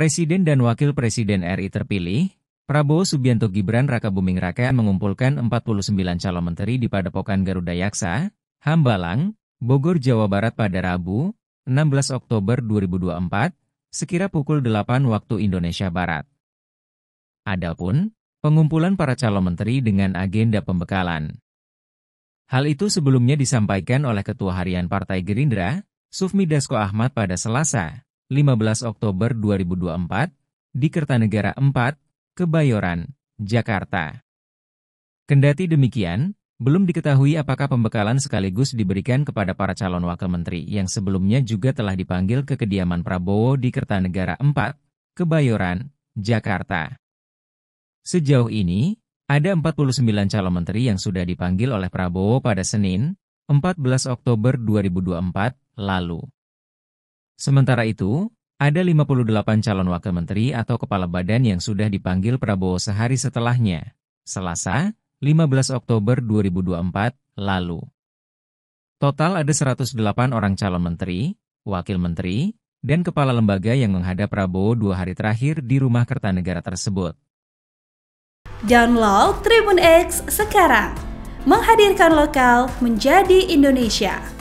Presiden dan Wakil Presiden RI terpilih, Prabowo Subianto Gibran Raka Buming Raka mengumpulkan 49 calon menteri di Padepokan Garuda Yaksa, Hambalang, Bogor, Jawa Barat pada Rabu, 16 Oktober 2024, sekira pukul 8 waktu Indonesia Barat. Adapun, pengumpulan para calon menteri dengan agenda pembekalan. Hal itu sebelumnya disampaikan oleh Ketua Harian Partai Gerindra, Sufmi Dasko Ahmad pada Selasa, 15 Oktober 2024, di Kertanegara 4, Kebayoran, Jakarta. Kendati demikian, belum diketahui apakah pembekalan sekaligus diberikan kepada para calon wakil menteri yang sebelumnya juga telah dipanggil ke kediaman Prabowo di Kertanegara 4, Kebayoran, Jakarta. Sejauh ini, ada 49 calon menteri yang sudah dipanggil oleh Prabowo pada Senin, 14 Oktober 2024 lalu. Sementara itu, ada 58 calon wakil menteri atau kepala badan yang sudah dipanggil Prabowo sehari setelahnya, Selasa, 15 Oktober 2024, lalu. Total ada 108 orang calon menteri, wakil menteri, dan kepala lembaga yang menghadap Prabowo dua hari terakhir di rumah Kertanegara tersebut. Download Tribun X sekarang, menghadirkan lokal menjadi Indonesia.